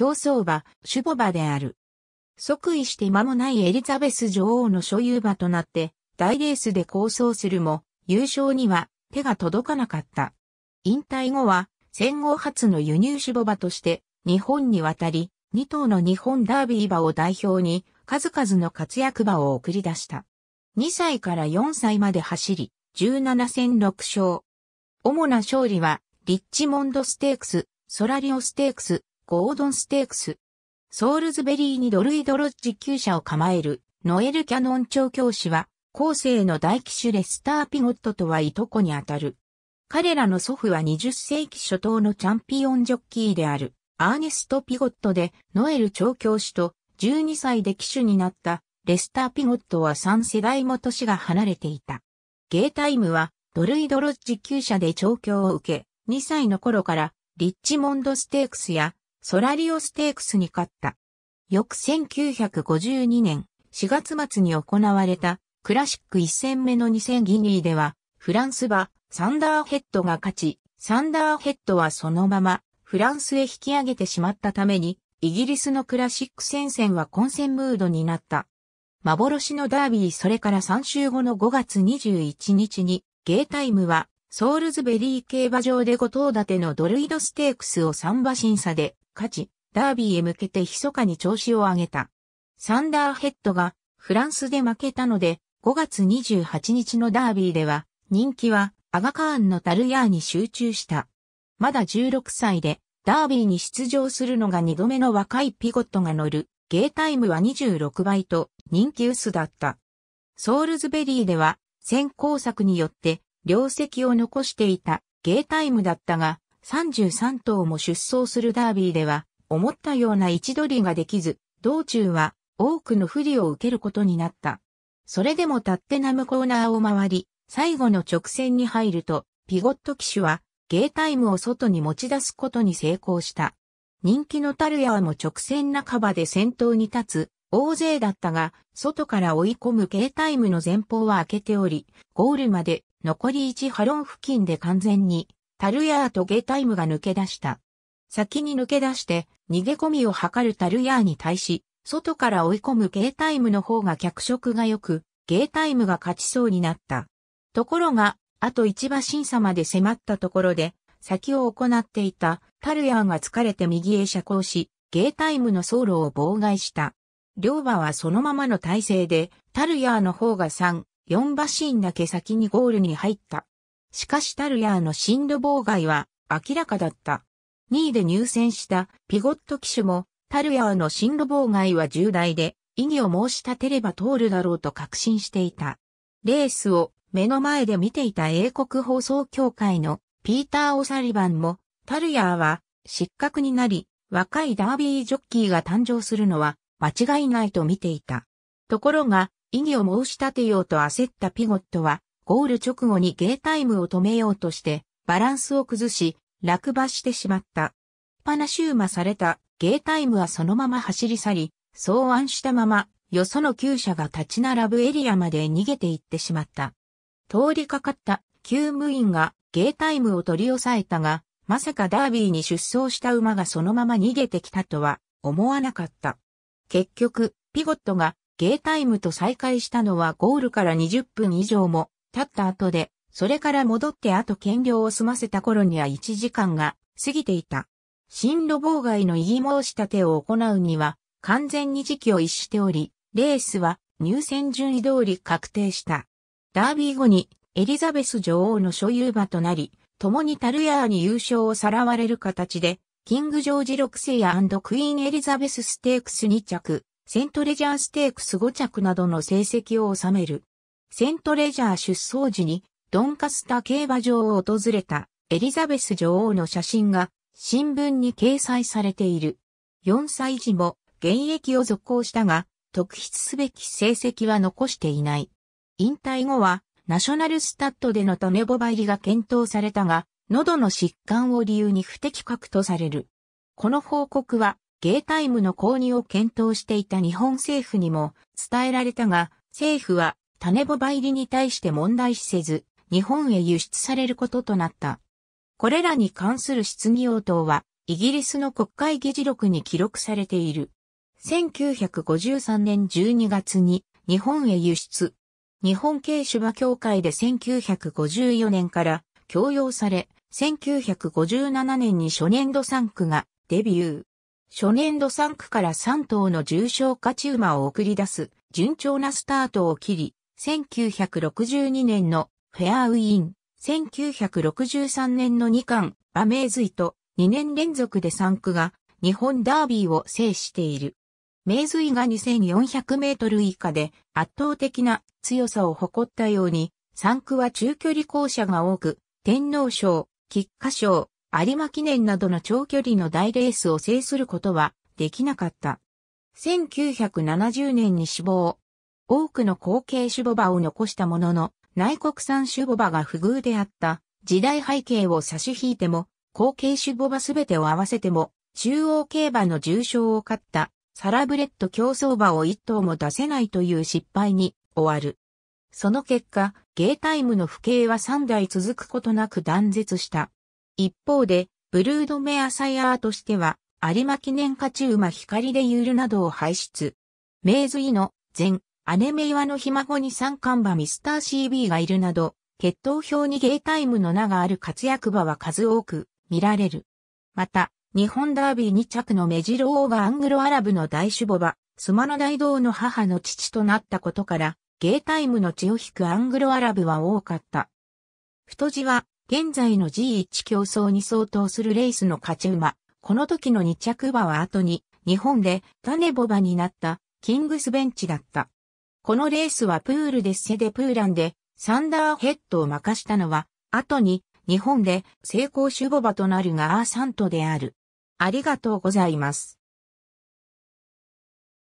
競争馬、シュボ馬である。即位して間もないエリザベス女王の所有馬となって、大レースで構想するも、優勝には手が届かなかった。引退後は、戦後初の輸入種母馬として、日本に渡り、2頭の日本ダービー馬を代表に、数々の活躍馬を送り出した。2歳から4歳まで走り、17戦6勝。主な勝利は、リッチモンドステークス、ソラリオステークス、ゴードンステークス。ソールズベリーにドルイドロッジ級者を構えるノエル・キャノン調教師は、後世の大騎手レスター・ピゴットとはいとこにあたる。彼らの祖父は20世紀初頭のチャンピオンジョッキーである、アーネスト・ピゴットで、ノエル調教師と12歳で騎手になったレスター・ピゴットは3世代も年が離れていた。ゲータイムは、ドルイドロッジ級者で調教を受け、2歳の頃から、リッチモンドステークスや、ソラリオステークスに勝った。翌1952年4月末に行われたクラシック1戦目の2000ギニーでは、フランス馬サンダーヘッドが勝ち、サンダーヘッドはそのままフランスへ引き上げてしまったために、イギリスのクラシック戦線は混戦ムードになった。幻のダービーそれから3週後の5月21日に、ゲータイムはソールズベリー競馬場で5頭立てのドルイドステークスを3馬審査で勝ち、ダービーへ向けて密かに調子を上げた。サンダーヘッドがフランスで負けたので、5月28日のダービーでは、人気はアガカーンのタルヤーに集中した。まだ16歳で、ダービーに出場するのが2度目の若いピゴットが乗る、ゲータイムは26倍と人気薄だった。ソールズベリーでは、先行作によって両席を残していたゲータイムだったが、33頭も出走するダービーでは、思ったような位置取りができず、道中は多くの不利を受けることになった。それでもタッテナムコーナーを回り、最後の直線に入ると、ピゴット騎手は、ゲータイムを外に持ち出すことに成功した。人気のタルヤも直線半ばで先頭に立つ、大勢だったが、外から追い込むゲータイムの前方は開けており、ゴールまで残り1ハロン付近で完全に、タルヤーとゲタイムが抜け出した。先に抜け出して、逃げ込みを図るタルヤーに対し、外から追い込むゲータイムの方が脚色が良く、ゲータイムが勝ちそうになった。ところが、あと一馬審査まで迫ったところで、先を行っていたタルヤーが疲れて右へ車行し、ゲータイムの走路を妨害した。両馬はそのままの体勢で、タルヤーの方が3、4馬身だけ先にゴールに入った。しかしタルヤーの進路妨害は明らかだった。2位で入選したピゴット騎手もタルヤーの進路妨害は重大で異議を申し立てれば通るだろうと確信していた。レースを目の前で見ていた英国放送協会のピーター・オサリバンもタルヤーは失格になり若いダービージョッキーが誕生するのは間違いないと見ていた。ところが異議を申し立てようと焦ったピゴットは、ゴール直後にゲータイムを止めようとして、バランスを崩し、落馬してしまった。パナシューマされたゲータイムはそのまま走り去り、草案したまま、よその厩舎が立ち並ぶエリアまで逃げていってしまった。通りかかった厩務員がゲータイムを取り押さえたが、まさかダービーに出走した馬がそのまま逃げてきたとは思わなかった。結局、ピゴットがゲータイムと再会したのはゴールから20分以上も経った後で、それから戻ってあと減量を済ませた頃には1時間が過ぎていた。進路妨害の異議申し立てを行うには、完全に時期を逸しており、レースは入選順位通り確定した。ダービー後にエリザベス女王の所有馬となり、共にタルヤーに優勝をさらわれる形で、キング・ジョージ6世やクイーン・エリザベス・ステークス2着、セントレジャーステークス5着などの成績を収める。セントレジャー出走時に、ドンカスタ競馬場を訪れたエリザベス女王の写真が新聞に掲載されている。4歳児も現役を続行したが、特筆すべき成績は残していない。引退後は、ナショナルスタッドでの種ネボバ入りが検討されたが、喉の疾患を理由に不適格とされる。この報告は、ゲータイムの購入を検討していた日本政府にも伝えられたが、政府は種ボバりに対して問題視せず、日本へ輸出されることとなった。これらに関する質疑応答は、イギリスの国会議事録に記録されている。1953年12月に日本へ輸出。日本軽手馬協会で1954年から供用され、1957年に初年度産区がデビュー。初年度3区から3頭の重症化チューマを送り出す、順調なスタートを切り、1962年のフェアウィーン、1963年の2冠、馬名髄と2年連続で3区が日本ダービーを制している。名髄が2400メートル以下で圧倒的な強さを誇ったように、3区は中距離校舎が多く、天皇賞、菊花賞、有馬記念などの長距離の大レースを制することはできなかった。1970年に死亡。多くの後継種母馬を残したものの、内国産種母馬が不遇であった時代背景を差し引いても、後継種母馬すべてを合わせても、中央競馬の重賞を勝ったサラブレッド競走馬を一頭も出せないという失敗に終わる。その結果、ゲータイムの不景は3代続くことなく断絶した。一方で、ブルードメアサイアーとしては、有馬記念勝ち馬光でゆるなどを輩出。名治医の前、姉目岩のひ孫に三冠馬ミスター CB がいるなど、決闘表にゲータイムの名がある活躍馬は数多く見られる。また、日本ダービー2着のメジロ王がアングロアラブの大主母馬、スマノ大道の母の父となったことから、ゲータイムの血を引くアングロアラブは多かった。太字は、現在の G1 競争に相当するレースの勝ち馬。この時の2着馬は後に、日本で種ボバになったキングスベンチだった。このレースはプールでセデプーランでサンダーヘッドを任したのは、後に日本で成功守ボバとなるがアーサントである。ありがとうございます。